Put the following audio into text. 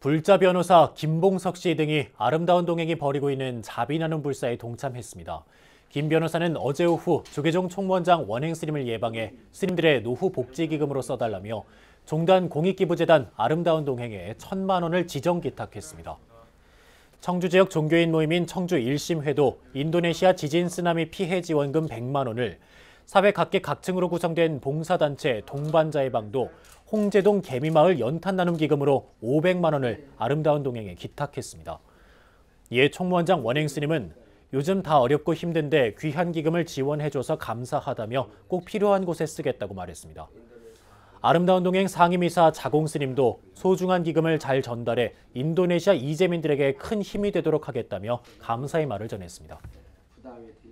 불자 변호사 김봉석 씨 등이 아름다운 동행이 벌이고 있는 자비나눔 불사에 동참했습니다. 김 변호사는 어제 오후 조계종 총무원장 원행 스님을 예방해 스님들의 노후 복지기금으로 써달라며 종단 공익기부재단 아름다운 동행에 천만 원을 지정 기탁했습니다. 청주 지역 종교인 모임인 청주 일심회도 인도네시아 지진 쓰나미 피해 지원금 100만 원을 사회 각계 각층으로 구성된 봉사단체 동반자의 방도 홍제동 개미마을 연탄 나눔 기금으로 500만 원을 아름다운 동행에 기탁했습니다. 이에 예 총무원장 원행 스님은 요즘 다 어렵고 힘든데 귀한 기금을 지원해줘서 감사하다며 꼭 필요한 곳에 쓰겠다고 말했습니다. 아름다운 동행 상임이사 자공 스님도 소중한 기금을 잘 전달해 인도네시아 이재민들에게 큰 힘이 되도록 하겠다며 감사의 말을 전했습니다. 그